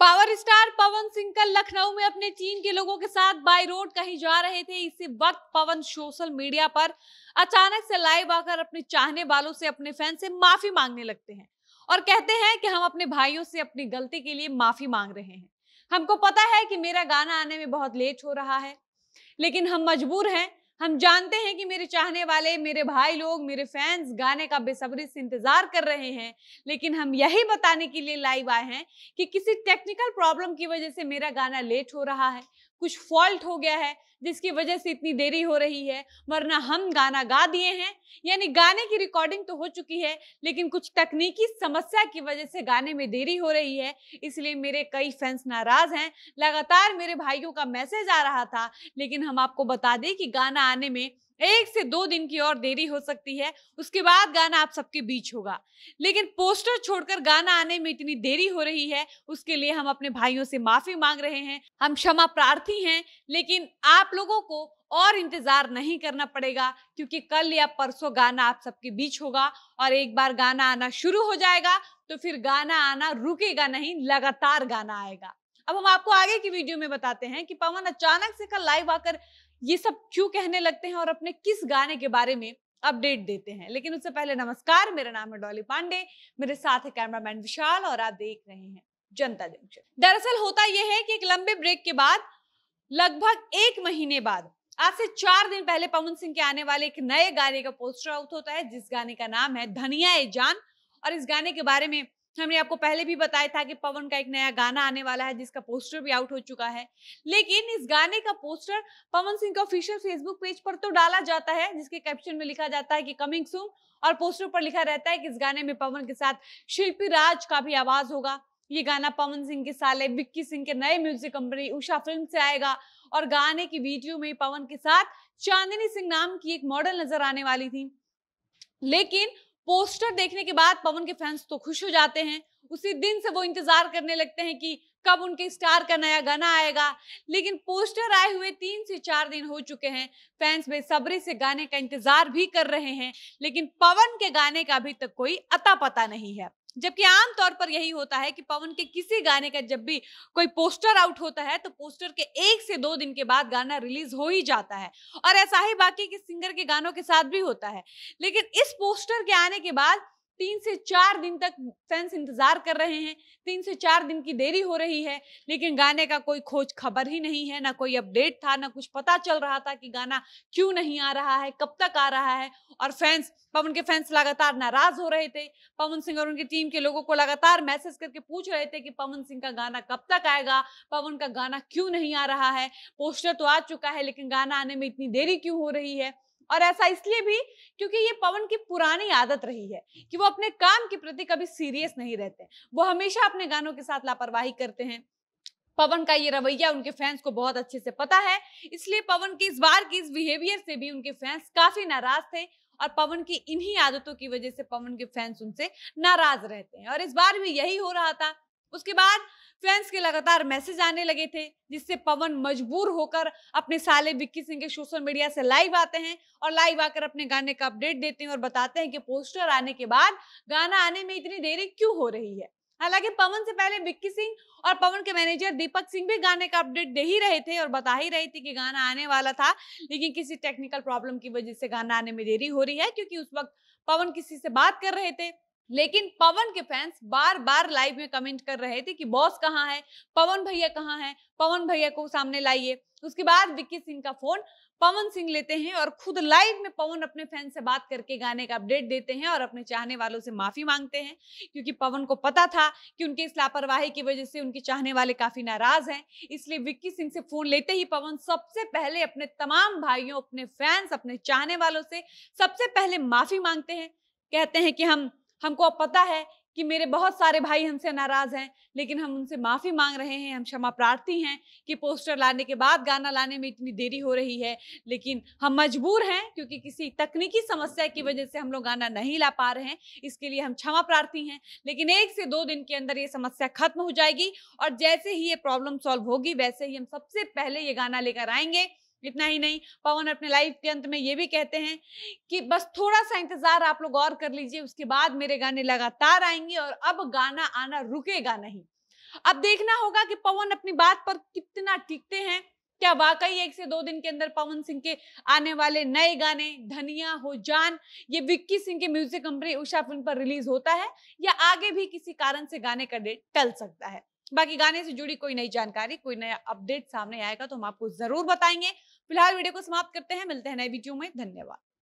power star पवन सिंह कल लखनऊ में अपने टीम के लोगों के साथ बाय रोड कहीं जा रहे थे इसी वक्त पवन सोशल मीडिया पर अचानक से लाइव आकर अपने चाहने वालों से अपने फैन से माफी मांगने लगते हैं और कहते हैं कि हम अपने भाइयों से अपनी गलती के लिए माफी मांग रहे हैं हमको पता है कि मेरा गाना आने में बहुत लेट हो रहा है लेकिन हम मजबूर हैं हम जानते हैं कि मेरे चाहने वाले मेरे भाई लोग मेरे फैंस गाने का बेसब्री से इंतजार कर रहे हैं लेकिन हम यही बताने के लिए लाइव आए हैं कि किसी टेक्निकल प्रॉब्लम की वजह से मेरा गाना लेट हो रहा है कुछ फॉल्ट हो गया है जिसकी वजह से इतनी देरी हो रही है वरना हम गाना गा दिए हैं यानी गाने की रिकॉर्डिंग तो हो चुकी है लेकिन कुछ तकनीकी समस्या की वजह से गाने में देरी हो रही है इसलिए मेरे कई फैंस नाराज हैं लगातार मेरे भाइयों का मैसेज आ रहा था लेकिन हम आपको बता दें कि गाना आने में एक से दो दिन की और देरी हो सकती है उसके बाद गाना आप सबके बीच होगा लेकिन पोस्टर छोड़कर गाना आने में इतनी देरी हो रही है उसके लिए हम अपने भाइयों से माफी मांग रहे हैं हम क्षमा प्रार्थी हैं लेकिन आप लोगों को और इंतजार नहीं करना पड़ेगा क्योंकि कल या परसों गाना आप सबके बीच होगा और एक बार गाना आना शुरू हो जाएगा तो फिर गाना आना रुकेगा नहीं लगातार गाना आएगा अब हम आपको आगे की वीडियो में बताते हैं कि पवन अचानक से कल लाइव आकर ये सब क्यों कहने लगते हैं और अपने किस गाने के बारे में अपडेट देते हैं लेकिन उससे पहले नमस्कार मेरा नाम है डॉली पांडे मेरे साथ है कैमरामैन विशाल और आप देख रहे हैं जनता जंक्शन दरअसल होता यह है कि एक लंबे ब्रेक के बाद लगभग एक महीने बाद आज से चार दिन पहले पवन सिंह के आने वाले एक नए गाने का पोस्टर आउट होता है जिस गाने का नाम है धनिया ए जान और इस गाने के बारे में हमने आपको पहले भी बताया था कि पवन का एक नया गाना आने वाला है जिसका पोस्टर भी आउट हो चुका है लेकिन इस गाने का पोस्टर पवन सिंह के ऑफिशियल फेसबुक पेज पर तो डाला जाता है जिसके कैप्शन में लिखा जाता है कि कमिंग सून और पोस्टर पर लिखा रहता है कि इस गाने में पवन के साथ शिल्पी राज का भी आवाज होगा ये गाना पवन सिंह के साले बिक्की सिंह के नए म्यूजिक कंपनी उषा फिल्म से आएगा और गाने की वीडियो में पवन के साथ चांदनी सिंह नाम की एक मॉडल नजर आने वाली थी लेकिन पोस्टर देखने के बाद पवन के फैंस तो खुश हो जाते हैं उसी दिन से वो इंतजार करने लगते हैं कि कब उनके स्टार का नया गाना आएगा लेकिन पोस्टर आए हुए तीन से चार दिन हो चुके हैं फैंस बेसब्री से गाने का इंतजार भी कर रहे हैं लेकिन पवन के गाने का अभी तक कोई अता पता नहीं है जबकि आमतौर पर यही होता है कि पवन के किसी गाने का जब भी कोई पोस्टर आउट होता है तो पोस्टर के एक से दो दिन के बाद गाना रिलीज हो ही जाता है और ऐसा ही बाकी के सिंगर के गानों के साथ भी होता है लेकिन इस पोस्टर के आने के बाद तीन से चार दिन तक फैंस इंतजार कर रहे हैं तीन से चार दिन की देरी हो रही है लेकिन गाने का कोई खोज खबर ही नहीं है ना कोई अपडेट था ना कुछ पता चल रहा था कि गाना क्यों नहीं आ रहा है कब तक आ रहा है और फैंस पवन के फैंस लगातार नाराज हो रहे थे पवन सिंह और उनकी टीम के लोगों को लगातार मैसेज करके पूछ रहे थे कि पवन सिंह का गाना कब तक आएगा पवन का गाना क्यों नहीं आ रहा है पोस्टर तो आ चुका है लेकिन गाना आने में इतनी देरी क्यों हो रही है और ऐसा इसलिए भी क्योंकि ये पवन की पुरानी आदत रही है कि वो अपने काम के प्रति कभी सीरियस नहीं रहते वो हमेशा अपने गानों के साथ लापरवाही करते हैं पवन का ये रवैया उनके फैंस को बहुत अच्छे से पता है इसलिए पवन की इस बार की इस बिहेवियर से भी उनके फैंस काफी नाराज थे और पवन की इन्हीं आदतों की वजह से पवन के फैंस उनसे नाराज रहते हैं और इस बार भी यही हो रहा था उसके बाद फैंस के लगातार मैसेज आने लगे थे जिससे पवन मजबूर होकर अपने साले विक्की सिंह के सोशल मीडिया से लाइव आते हैं और लाइव आकर अपने गाने का अपडेट देते हैं और बताते हैं कि पोस्टर आने के बाद गाना आने में इतनी देरी क्यों हो रही है हालांकि पवन से पहले विक्की सिंह और पवन के मैनेजर दीपक सिंह भी गाने का अपडेट दे ही रहे थे और बता ही रहे थे कि गाना आने वाला था लेकिन किसी टेक्निकल प्रॉब्लम की वजह से गाना आने में देरी हो रही है क्योंकि उस वक्त पवन किसी से बात कर रहे थे लेकिन पवन के फैंस बार बार लाइव में कमेंट कर रहे थे कि बॉस कहाँ है पवन भैया कहाँ है पवन भैया को सामने लाइए उसके बाद विक्की सिंह का फोन पवन सिंह लेते हैं और खुद लाइव में पवन अपने फैन से बात करके गाने का अपडेट देते हैं और अपने चाहने वालों से माफी मांगते हैं क्योंकि पवन को पता था कि उनके इस लापरवाही की वजह से उनके चाहने वाले काफी नाराज हैं इसलिए विक्की सिंह से फोन लेते ही पवन सबसे पहले अपने तमाम भाइयों अपने फैंस अपने चाहने वालों से सबसे पहले माफी मांगते हैं कहते हैं कि हम हमको अब पता है कि मेरे बहुत सारे भाई हमसे नाराज हैं लेकिन हम उनसे माफ़ी मांग रहे हैं हम क्षमा प्रार्थी हैं कि पोस्टर लाने के बाद गाना लाने में इतनी देरी हो रही है लेकिन हम मजबूर हैं क्योंकि किसी तकनीकी समस्या की वजह से हम लोग गाना नहीं ला पा रहे हैं इसके लिए हम क्षमा प्रार्थी हैं लेकिन एक से दो दिन के अंदर ये समस्या खत्म हो जाएगी और जैसे ही ये प्रॉब्लम सॉल्व होगी वैसे ही हम सबसे पहले ये गाना लेकर आएंगे इतना ही नहीं पवन अपने लाइफ के अंत में ये भी कहते हैं कि बस थोड़ा सा इंतजार आप लोग और कर लीजिए उसके बाद मेरे गाने लगातार आएंगे और अब गाना आना रुकेगा नहीं अब देखना होगा कि पवन अपनी बात पर कितना टिकते हैं क्या वाकई एक से दो दिन के अंदर पवन सिंह के आने वाले नए गाने धनिया हो जान ये विक्की सिंह के म्यूजिक कंपनी उषा फिल्म पर रिलीज होता है या आगे भी किसी कारण से गाने का डेट टल सकता है बाकी गाने से जुड़ी कोई नई जानकारी कोई नया अपडेट सामने आएगा तो हम आपको जरूर बताएंगे फिलहाल वीडियो को समाप्त करते हैं मिलते हैं नए वीडियो में धन्यवाद